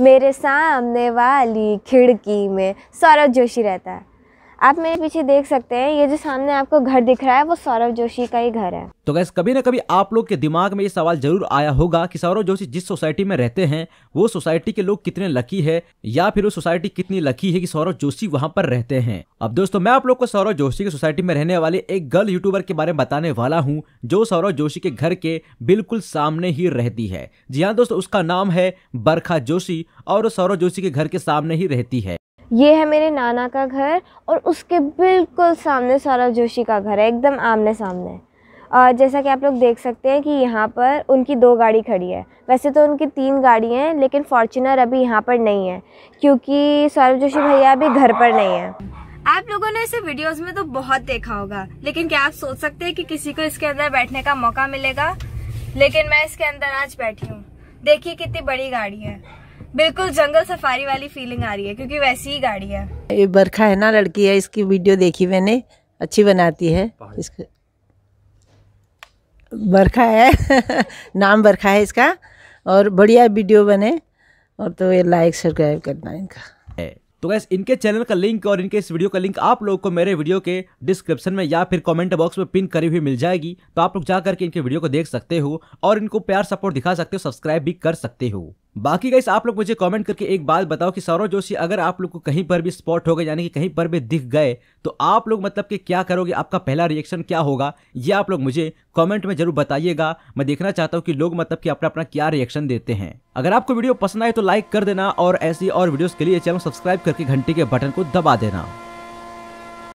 मेरे सामने वाली खिड़की में सौरभ जोशी रहता है आप मेरे पीछे देख सकते हैं ये जो सामने आपको घर दिख रहा है वो सौरभ जोशी का ही घर है तो गैस कभी ना कभी आप लोग के दिमाग में ये सवाल जरूर आया होगा कि सौरभ जोशी जिस सोसाइटी में रहते हैं वो सोसाइटी के लोग कितने लकी है या फिर वो सोसाइटी कितनी लकी है कि सौरभ जोशी वहाँ पर रहते हैं अब दोस्तों मैं आप लोग को सौरभ जोशी की सोसाइटी में रहने वाले एक गर्ल यूट्यूबर के बारे में बताने वाला हूँ जो सौरभ जोशी के घर के बिल्कुल सामने ही रहती है जी हाँ दोस्तों उसका नाम है बरखा जोशी और सौरभ जोशी के घर के सामने ही रहती है ये है मेरे नाना का घर और उसके बिल्कुल सामने सौरभ जोशी का घर है एकदम आमने सामने और जैसा कि आप लोग देख सकते हैं कि यहाँ पर उनकी दो गाड़ी खड़ी है वैसे तो उनकी तीन गाड़ी हैं लेकिन फॉर्चुनर अभी यहाँ पर नहीं है क्योंकि सौरभ जोशी भैया अभी घर पर नहीं है आप लोगों ने इसे वीडियोस में तो बहुत देखा होगा लेकिन क्या आप सोच सकते हैं कि किसी को इसके अंदर बैठने का मौका मिलेगा लेकिन मैं इसके अंदर आज बैठी हूँ देखिए कितनी बड़ी गाड़ी है बिल्कुल जंगल सफारी वाली फीलिंग आ रही है क्योंकि वैसी ही गाड़ी है ये बरखा है ना लड़की है इसकी वीडियो देखी मैंने अच्छी बनाती है इसको बरखा है नाम बरखा है इसका और बढ़िया वीडियो बने और तो ये लाइक सब्सक्राइब करना इनका तो गैस इनके चैनल का लिंक और इनके इस वीडियो का लिंक आप लोग को मेरे वीडियो के डिस्क्रिप्शन में या फिर कमेंट बॉक्स में पिन करी हुई मिल जाएगी तो आप लोग जा करके इनके वीडियो को देख सकते हो और इनको प्यार सपोर्ट दिखा सकते हो सब्सक्राइब भी कर सकते हो बाकी गाइस आप लोग मुझे कमेंट करके एक बात बताओ कि सौरव जोशी अगर आप लोग को कहीं पर भी स्पॉट हो गए यानी कि कहीं पर भी दिख गए तो आप लोग मतलब कि क्या करोगे आपका पहला रिएक्शन क्या होगा ये आप लोग मुझे कमेंट में जरूर बताइएगा मैं देखना चाहता हूँ कि लोग मतलब कि अपना अपना क्या रिएक्शन देते हैं अगर आपको वीडियो पसंद आए तो लाइक कर देना और ऐसी और वीडियोस के लिए चैनल सब्सक्राइब करके घंटी के बटन को दबा देना